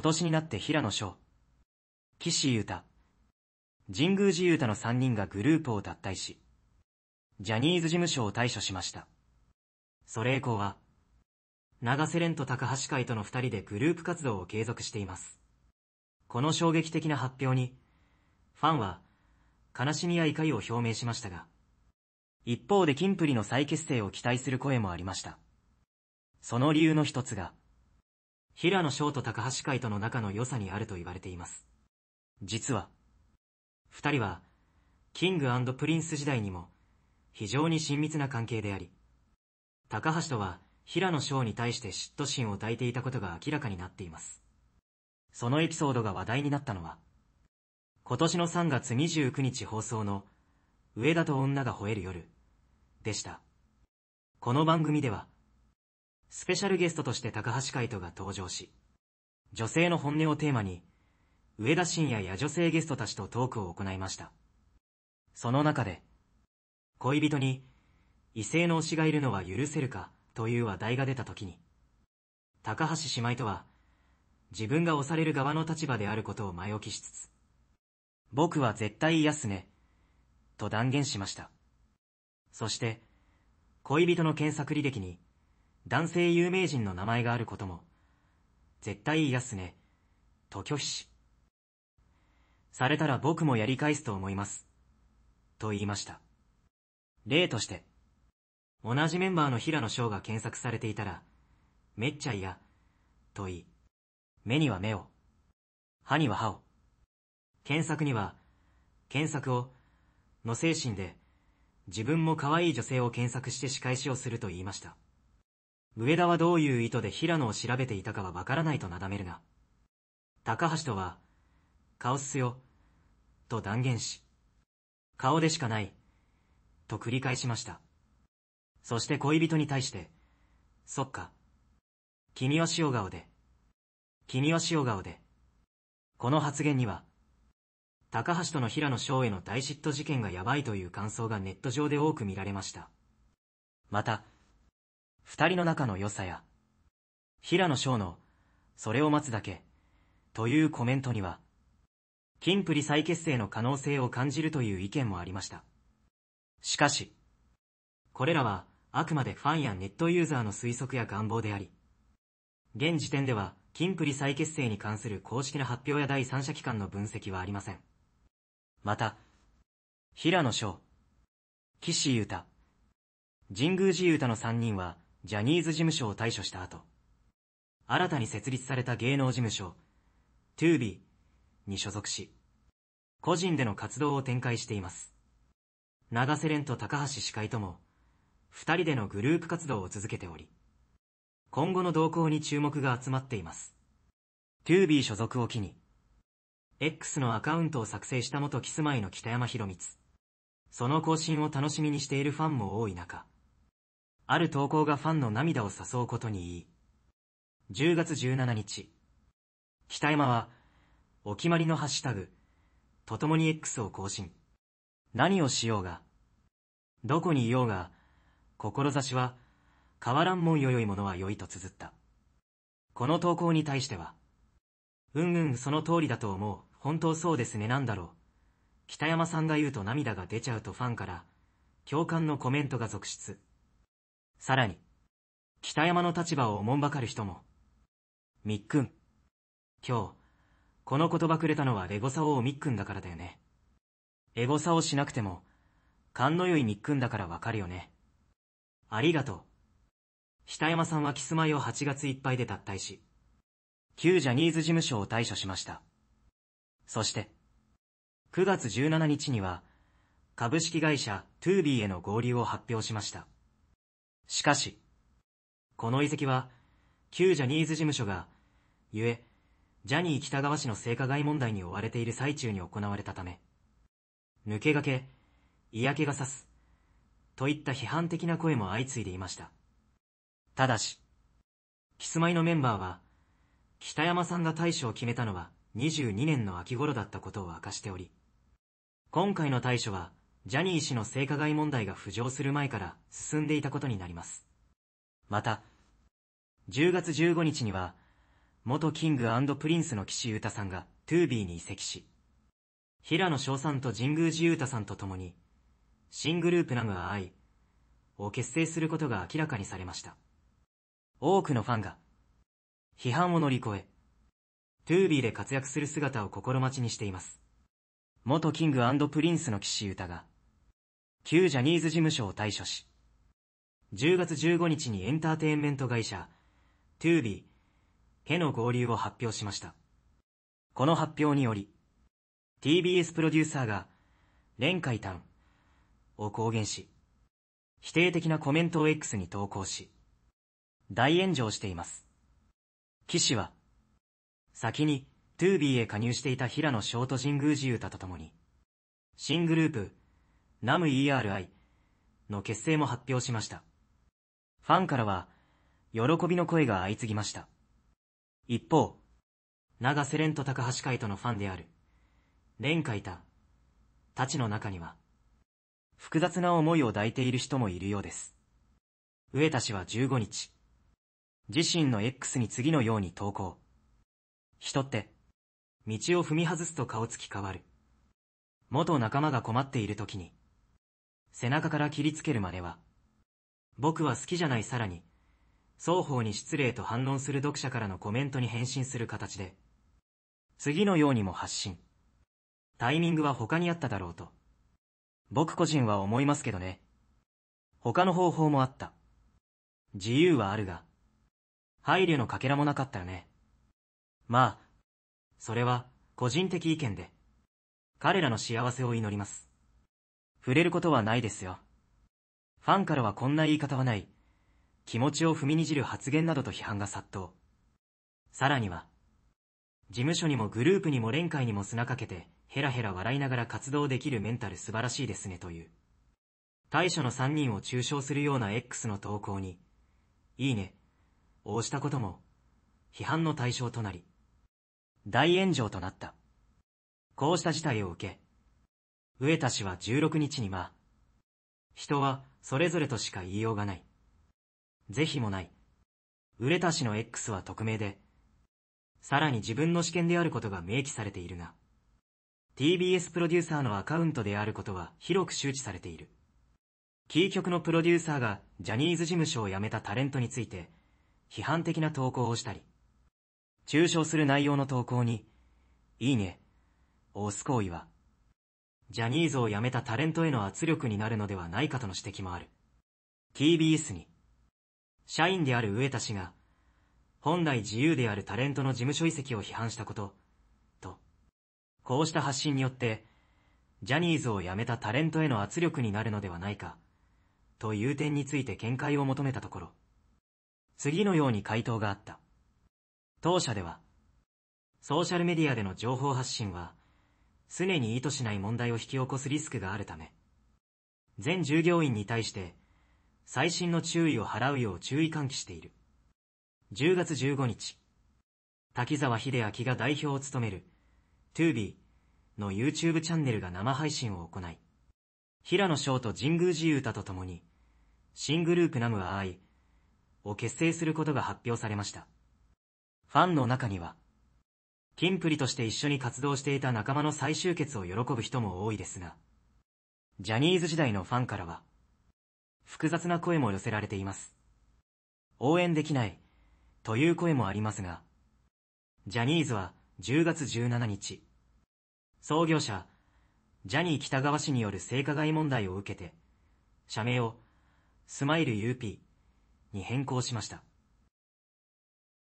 今年になって平野翔、岸優太、神宮寺優太の3人がグループを脱退し、ジャニーズ事務所を退所しました。それ以降は、長瀬廉と高橋海との2人でグループ活動を継続しています。この衝撃的な発表に、ファンは、悲しみや怒りを表明しましたが、一方でキンプリの再結成を期待する声もありました。その理由の一つが、平野翔と高橋海との仲の良さにあると言われています。実は、二人は、キングプリンス時代にも、非常に親密な関係であり、高橋とは平野翔に対して嫉妬心を抱いていたことが明らかになっています。そのエピソードが話題になったのは、今年の3月29日放送の、上田と女が吠える夜、でした。この番組では、スペシャルゲストとして高橋海人が登場し、女性の本音をテーマに、上田晋也や女性ゲストたちとトークを行いました。その中で、恋人に、異性の推しがいるのは許せるか、という話題が出た時に、高橋姉妹とは、自分が押される側の立場であることを前置きしつつ、僕は絶対癒すね、と断言しました。そして、恋人の検索履歴に、男性有名人の名前があることも、絶対安ね、と拒否し、されたら僕もやり返すと思います。と言いました。例として、同じメンバーの平野翔が検索されていたら、めっちゃ嫌、と言い、目には目を、歯には歯を、検索には、検索を、の精神で、自分も可愛い女性を検索して仕返しをすると言いました。上田はどういう意図で平野を調べていたかはわからないとなだめるが、高橋とは、顔っすよ、と断言し、顔でしかない、と繰り返しました。そして恋人に対して、そっか。君は塩顔で。君は塩顔で。この発言には、高橋との平野翔への大嫉妬事件がやばいという感想がネット上で多く見られました。また、二人の仲の良さや、平野翔の、それを待つだけ、というコメントには、金プリ再結成の可能性を感じるという意見もありました。しかし、これらは、あくまでファンやネットユーザーの推測や願望であり、現時点では、金プリ再結成に関する公式な発表や第三者機関の分析はありません。また、平野翔、岸優太、神宮寺優太の3人は、ジャニーズ事務所を対処した後、新たに設立された芸能事務所、ビ b に所属し、個人での活動を展開しています。長瀬廉と高橋司会とも、二人でのグループ活動を続けており、今後の動向に注目が集まっています。ビ b 所属を機に、X のアカウントを作成した元キスマイの北山博光。その更新を楽しみにしているファンも多い中、ある投稿がファンの涙を誘うことに言い、10月17日、北山は、お決まりのハッシュタグ、とともに X を更新。何をしようが、どこにいようが、志は、変わらんもんよよいものは良いと綴った。この投稿に対しては、うんうんその通りだと思う、本当そうですねなんだろう。北山さんが言うと涙が出ちゃうとファンから、共感のコメントが続出。さらに、北山の立場をおもんばかる人も、みっくん。今日、この言葉くれたのはエゴサ王みっくんだからだよね。エゴサをしなくても、勘の良いみっくんだからわかるよね。ありがとう。北山さんはキスマイを8月いっぱいで脱退し、旧ジャニーズ事務所を退所しました。そして、9月17日には、株式会社トゥービーへの合流を発表しました。しかし、この遺跡は、旧ジャニーズ事務所が、ゆえ、ジャニー北川氏の性加害問題に追われている最中に行われたため、抜け駆け、嫌気がさす、といった批判的な声も相次いでいました。ただし、キスマイのメンバーは、北山さんが対処を決めたのは22年の秋頃だったことを明かしており、今回の対処は、ジャニー氏の性加害問題が浮上する前から進んでいたことになります。また、10月15日には、元キングプリンスの岸優太さんが 2B に移籍し、平野翔さんと神宮寺優太さんと共に、新グループナムアアイを結成することが明らかにされました。多くのファンが、批判を乗り越え、2B で活躍する姿を心待ちにしています。元キングプリンスの岸優太が、旧ジャニーズ事務所を退所し、10月15日にエンターテインメント会社、トゥービー、への合流を発表しました。この発表により、TBS プロデューサーが、連海丹を公言し、否定的なコメントを X に投稿し、大炎上しています。騎士は、先にトゥービーへ加入していた平野翔と神宮寺勇太と共に、新グループ、ナム ERI の結成も発表しました。ファンからは、喜びの声が相次ぎました。一方、長瀬廉と高橋海斗のファンである、廉海田、たちの中には、複雑な思いを抱いている人もいるようです。上田氏は15日、自身の X に次のように投稿。人って、道を踏み外すと顔つき変わる。元仲間が困っている時に、背中から切りつけるまでは、僕は好きじゃないさらに、双方に失礼と反論する読者からのコメントに返信する形で、次のようにも発信。タイミングは他にあっただろうと。僕個人は思いますけどね。他の方法もあった。自由はあるが、配慮のかけらもなかったよね。まあ、それは個人的意見で、彼らの幸せを祈ります。触れることはないですよ。ファンからはこんな言い方はない。気持ちを踏みにじる発言などと批判が殺到。さらには、事務所にもグループにも連会にも砂かけて、ヘラヘラ笑いながら活動できるメンタル素晴らしいですねという。対処の3人を中傷するような X の投稿に、いいね、を押したことも、批判の対象となり、大炎上となった。こうした事態を受け、植田氏は16日にま人はそれぞれとしか言いようがない。是非もない。植田氏の X は匿名で、さらに自分の試験であることが明記されているが、TBS プロデューサーのアカウントであることは広く周知されている。キー局のプロデューサーがジャニーズ事務所を辞めたタレントについて、批判的な投稿をしたり、抽象する内容の投稿に、いいね、押す行為は、ジャニーズを辞めたタレントへの圧力になるのではないかとの指摘もある。TBS に、社員である上田氏が、本来自由であるタレントの事務所移籍を批判したこと、と、こうした発信によって、ジャニーズを辞めたタレントへの圧力になるのではないか、という点について見解を求めたところ、次のように回答があった。当社では、ソーシャルメディアでの情報発信は、常に意図しない問題を引き起こすリスクがあるため、全従業員に対して、最新の注意を払うよう注意喚起している。10月15日、滝沢秀明が代表を務める、o b の YouTube チャンネルが生配信を行い、平野翔と神宮寺う太と共に、新グループナムアイを結成することが発表されました。ファンの中には、キンプリとして一緒に活動していた仲間の再集結を喜ぶ人も多いですが、ジャニーズ時代のファンからは、複雑な声も寄せられています。応援できない、という声もありますが、ジャニーズは10月17日、創業者、ジャニー北川氏による性加害問題を受けて、社名を、スマイル UP に変更しました。